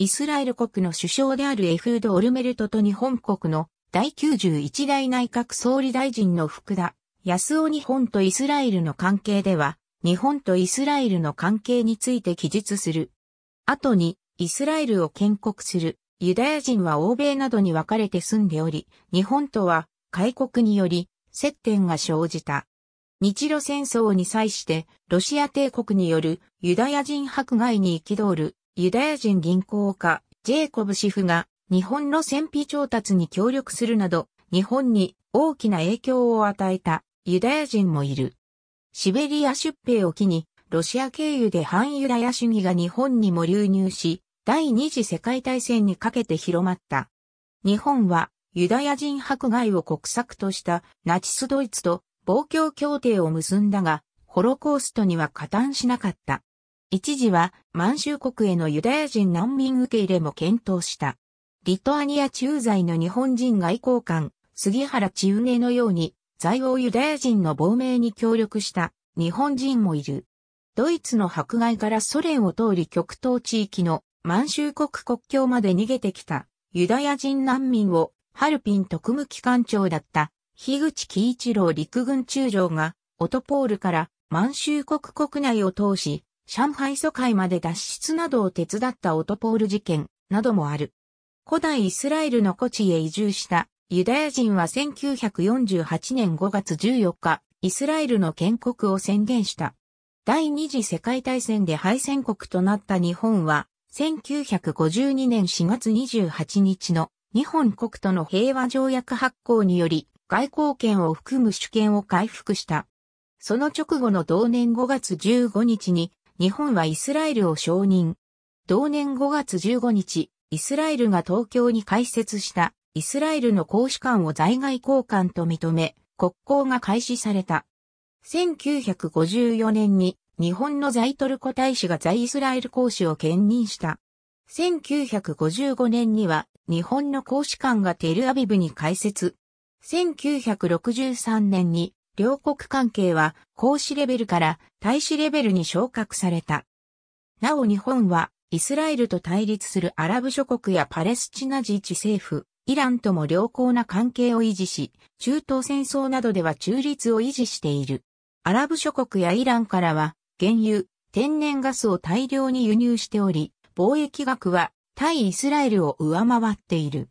イスラエル国の首相であるエフード・オルメルトと日本国の第91代内閣総理大臣の福田康夫日本とイスラエルの関係では、日本とイスラエルの関係について記述する。後に、イスラエルを建国するユダヤ人は欧米などに分かれて住んでおり、日本とは開国により接点が生じた。日露戦争に際してロシア帝国によるユダヤ人迫害に憤るユダヤ人銀行家、ジェイコブ・シフが、日本の戦費調達に協力するなど、日本に大きな影響を与えたユダヤ人もいる。シベリア出兵を機に、ロシア経由で反ユダヤ主義が日本にも流入し、第二次世界大戦にかけて広まった。日本はユダヤ人迫害を国策としたナチスドイツと防共協定を結んだが、ホロコーストには加担しなかった。一時は満州国へのユダヤ人難民受け入れも検討した。リトアニア駐在の日本人外交官、杉原千畝のように、在欧ユダヤ人の亡命に協力した日本人もいる。ドイツの迫害からソ連を通り極東地域の満州国国境まで逃げてきたユダヤ人難民をハルピン特務機関長だった樋口喜一郎陸軍中将がオトポールから満州国国内を通し上海疎開まで脱出などを手伝ったオトポール事件などもある。古代イスラエルの古地へ移住したユダヤ人は1948年5月14日、イスラエルの建国を宣言した。第二次世界大戦で敗戦国となった日本は、1952年4月28日の日本国との平和条約発行により、外交権を含む主権を回復した。その直後の同年5月15日に、日本はイスラエルを承認。同年5月15日、イスラエルが東京に開設したイスラエルの公使館を在外交換と認め、国交が開始された。1954年に日本の在トルコ大使が在イスラエル公使を兼任した。1955年には日本の公使館がテルアビブに開設。1963年に両国関係は公使レベルから大使レベルに昇格された。なお日本はイスラエルと対立するアラブ諸国やパレスチナ自治政府、イランとも良好な関係を維持し、中東戦争などでは中立を維持している。アラブ諸国やイランからは、原油、天然ガスを大量に輸入しており、貿易額は対イスラエルを上回っている。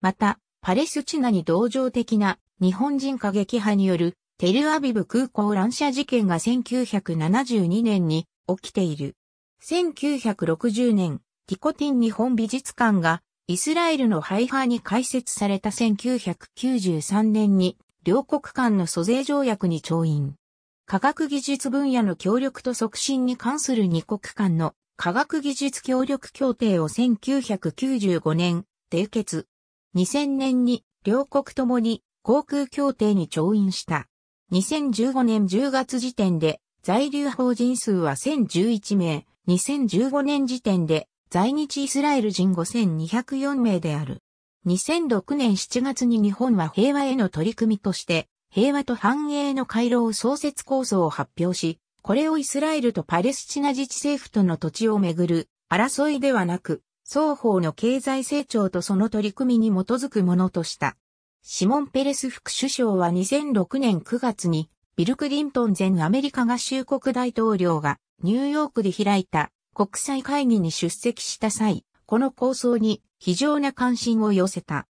また、パレスチナに同情的な日本人過激派によるテルアビブ空港乱射事件が1972年に起きている。1960年、ティコティン日本美術館がイスラエルのハイハーに開設された1993年に両国間の租税条約に調印。科学技術分野の協力と促進に関する二国間の科学技術協力協定を1995年締結。2000年に両国ともに航空協定に調印した。2015年10月時点で在留法人数は1011名、2015年時点で在日イスラエル人5204名である。2006年7月に日本は平和への取り組みとして、平和と繁栄の回廊創設構想を発表し、これをイスラエルとパレスチナ自治政府との土地をめぐる争いではなく、双方の経済成長とその取り組みに基づくものとした。シモン・ペレス副首相は2006年9月に、ビル・クリントン前アメリカ合衆国大統領がニューヨークで開いた国際会議に出席した際、この構想に非常な関心を寄せた。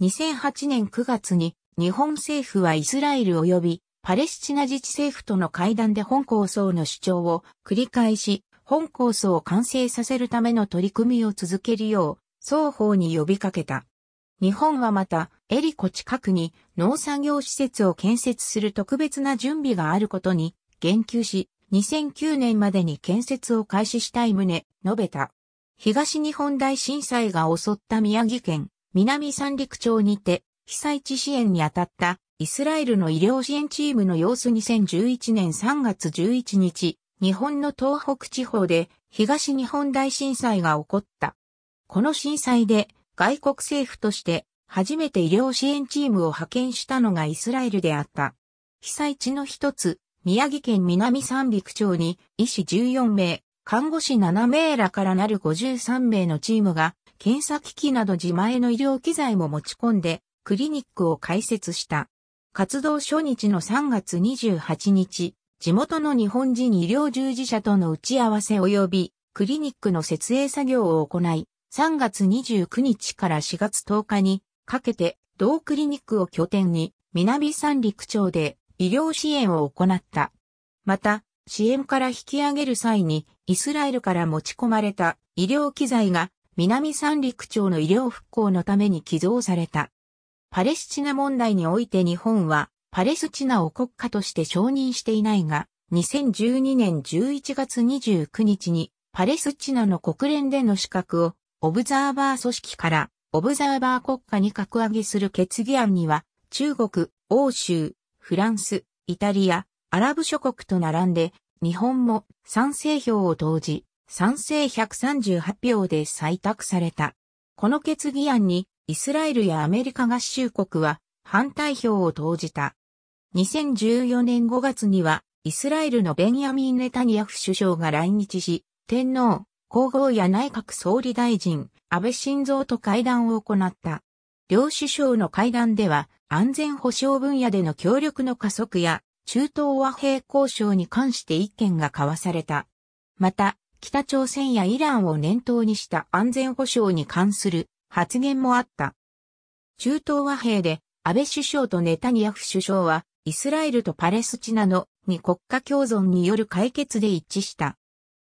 2008年9月に日本政府はイスラエル及びパレスチナ自治政府との会談で本構想の主張を繰り返し、本構想を完成させるための取り組みを続けるよう双方に呼びかけた。日本はまた、エリコ近くに農産業施設を建設する特別な準備があることに言及し、2009年までに建設を開始したい旨、述べた。東日本大震災が襲った宮城県南三陸町にて被災地支援に当たったイスラエルの医療支援チームの様子2011年3月11日、日本の東北地方で東日本大震災が起こった。この震災で外国政府として初めて医療支援チームを派遣したのがイスラエルであった。被災地の一つ、宮城県南三陸町に医師14名、看護師7名らからなる53名のチームが検査機器など自前の医療機材も持ち込んでクリニックを開設した。活動初日の3月28日、地元の日本人医療従事者との打ち合わせ及びクリニックの設営作業を行い、3月29日から4月10日にかけて同クリニックを拠点に南三陸町で医療支援を行った。また、支援から引き上げる際にイスラエルから持ち込まれた医療機材が南三陸町の医療復興のために寄贈された。パレスチナ問題において日本はパレスチナを国家として承認していないが、2012年11月29日にパレスチナの国連での資格をオブザーバー組織からオブザーバー国家に格上げする決議案には、中国、欧州、フランス、イタリア、アラブ諸国と並んで、日本も賛成票を投じ、賛成138票で採択された。この決議案に、イスラエルやアメリカ合衆国は反対票を投じた。2014年5月には、イスラエルのベンヤミン・ネタニヤフ首相が来日し、天皇、皇后や内閣総理大臣、安倍晋三と会談を行った。両首相の会談では、安全保障分野での協力の加速や、中東和平交渉に関して意見が交わされた。また、北朝鮮やイランを念頭にした安全保障に関する発言もあった。中東和平で安倍首相とネタニヤフ首相はイスラエルとパレスチナの二国家共存による解決で一致した。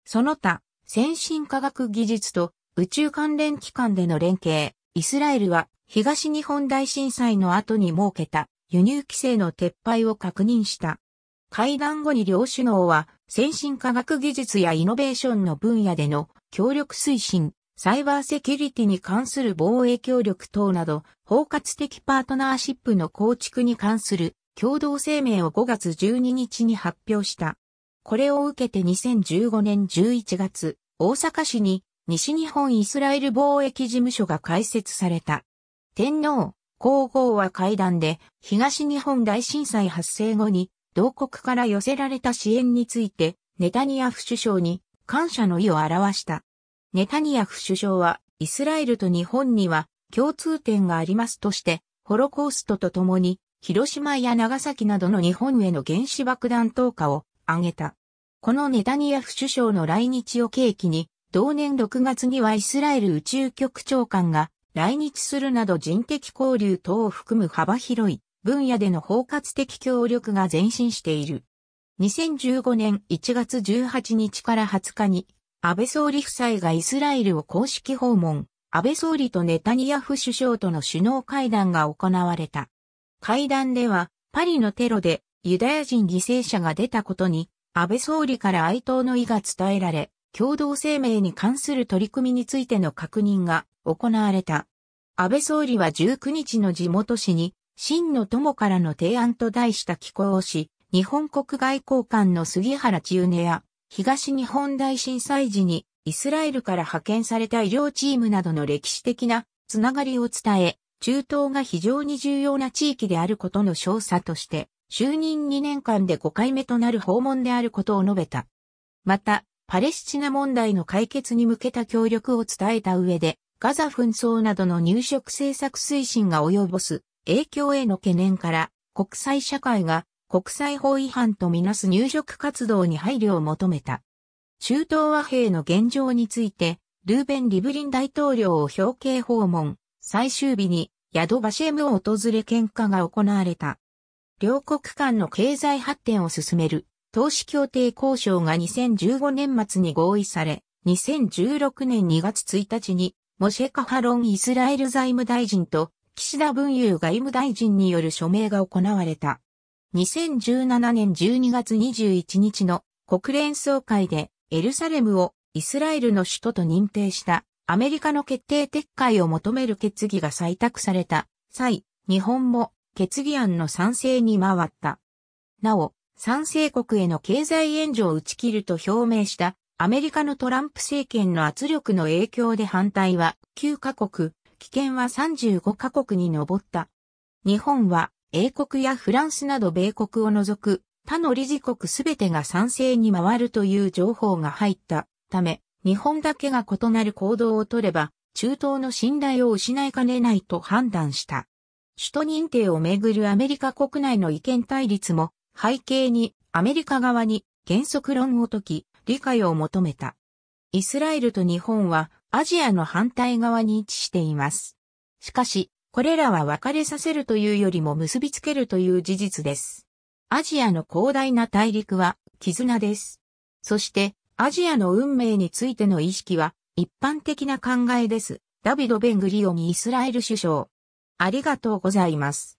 その他、先進科学技術と宇宙関連機関での連携、イスラエルは東日本大震災の後に設けた輸入規制の撤廃を確認した。会談後に両首脳は先進科学技術やイノベーションの分野での協力推進、サイバーセキュリティに関する防衛協力等など、包括的パートナーシップの構築に関する共同声明を5月12日に発表した。これを受けて2015年11月、大阪市に西日本イスラエル貿易事務所が開設された。天皇、皇后は会談で東日本大震災発生後に同国から寄せられた支援についてネタニヤフ首相に感謝の意を表した。ネタニヤフ首相はイスラエルと日本には共通点がありますとしてホロコーストとともに広島や長崎などの日本への原子爆弾投下を挙げた。このネタニヤフ首相の来日を契機に、同年6月にはイスラエル宇宙局長官が来日するなど人的交流等を含む幅広い分野での包括的協力が前進している。2015年1月18日から20日に、安倍総理夫妻がイスラエルを公式訪問、安倍総理とネタニヤフ首相との首脳会談が行われた。会談では、パリのテロでユダヤ人犠牲者が出たことに、安倍総理から哀悼の意が伝えられ、共同声明に関する取り組みについての確認が行われた。安倍総理は19日の地元紙に、真の友からの提案と題した寄稿をし、日本国外交官の杉原千畝や、東日本大震災時に、イスラエルから派遣された医療チームなどの歴史的なつながりを伝え、中東が非常に重要な地域であることの詳細として、就任2年間で5回目となる訪問であることを述べた。また、パレスチナ問題の解決に向けた協力を伝えた上で、ガザ紛争などの入植政策推進が及ぼす影響への懸念から、国際社会が国際法違反とみなす入植活動に配慮を求めた。中東和平の現状について、ルーベン・リブリン大統領を表敬訪問、最終日に、ヤドバシェムを訪れ喧嘩が行われた。両国間の経済発展を進める投資協定交渉が2015年末に合意され、2016年2月1日に、モシェカハロンイスラエル財務大臣と岸田文雄外務大臣による署名が行われた。2017年12月21日の国連総会でエルサレムをイスラエルの首都と認定したアメリカの決定撤回を求める決議が採択された際、日本も決議案の賛成に回った。なお、賛成国への経済援助を打ち切ると表明したアメリカのトランプ政権の圧力の影響で反対は9カ国、棄権は35カ国に上った。日本は英国やフランスなど米国を除く他の理事国すべてが賛成に回るという情報が入ったため、日本だけが異なる行動を取れば、中東の信頼を失いかねないと判断した。首都認定をめぐるアメリカ国内の意見対立も背景にアメリカ側に原則論を解き理解を求めた。イスラエルと日本はアジアの反対側に位置しています。しかし、これらは別れさせるというよりも結びつけるという事実です。アジアの広大な大陸は絆です。そして、アジアの運命についての意識は一般的な考えです。ダビド・ベングリオにイスラエル首相。ありがとうございます。